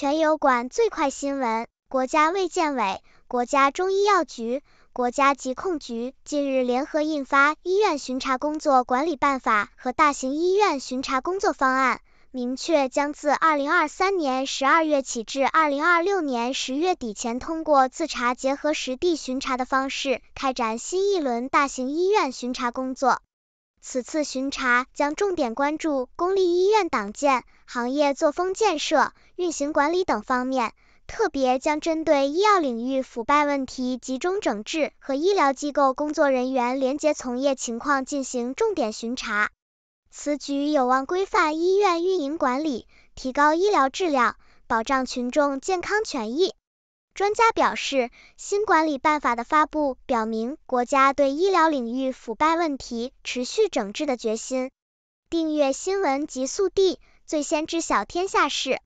全有管最快新闻：国家卫健委、国家中医药局、国家疾控局近日联合印发《医院巡查工作管理办法》和《大型医院巡查工作方案》，明确将自2023年12月起至2026年10月底前，通过自查结合实地巡查的方式开展新一轮大型医院巡查工作。此次巡查将重点关注公立医院党建、行业作风建设、运行管理等方面，特别将针对医药领域腐败问题集中整治和医疗机构工作人员廉洁从业情况进行重点巡查。此举有望规范医院运营管理，提高医疗质量，保障群众健康权益。专家表示，新管理办法的发布表明国家对医疗领域腐败问题持续整治的决心。订阅新闻极速递，最先知晓天下事。